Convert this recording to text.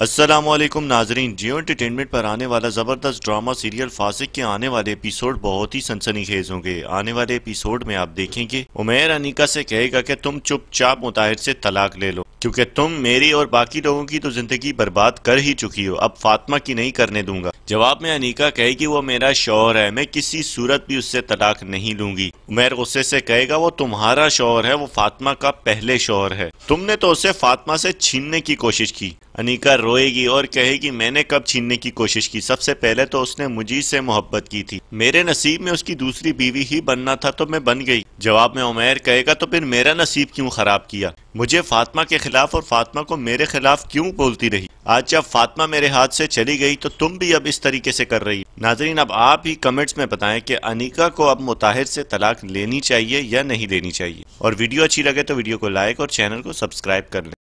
असलम नाजरीन जियो एंटरटेनमेंट पर आने वाला ज़बरदस्त ड्रामा सीरियल फासिक के आने वाले एपिसोड बहुत ही सनसनी खेज होंगे आने वाले एपिसोड में आप देखेंगे उमेर अनिका से कहेगा कि तुम चुपचाप मुताहिर से तलाक ले लो क्योंकि तुम मेरी और बाकी लोगों की तो ज़िंदगी बर्बाद कर ही चुकी हो अब फातिमा की नहीं करने दूंगा जवाब में अनिका कहेगी वो मेरा शोहर है मैं किसी सूरत भी उससे तलाक नहीं लूंगी उमेर गुस्से से कहेगा वो तुम्हारा शोहर है वो फातिमा का पहले शोहर है तुमने तो उसे फातिमा से छीनने की कोशिश की अनिका रोएगी और कहेगी मैंने कब छीनने की कोशिश की सबसे पहले तो उसने मुझी से मोहब्बत की थी मेरे नसीब में उसकी दूसरी बीवी ही बनना था तो मैं बन गई जवाब में उमेर कहेगा तो फिर मेरा नसीब क्यों खराब किया मुझे फातिमा के खिलाफ और फातिमा को मेरे खिलाफ क्यों बोलती रही आज जब फातिमा मेरे हाथ से चली गई तो तुम भी अब इस तरीके से कर रही नाजरीन अब आप ही कमेंट्स में बताएं कि अनिका को अब मुताहिर से तलाक लेनी चाहिए या नहीं लेनी चाहिए और वीडियो अच्छी लगे तो वीडियो को लाइक और चैनल को सब्सक्राइब कर लें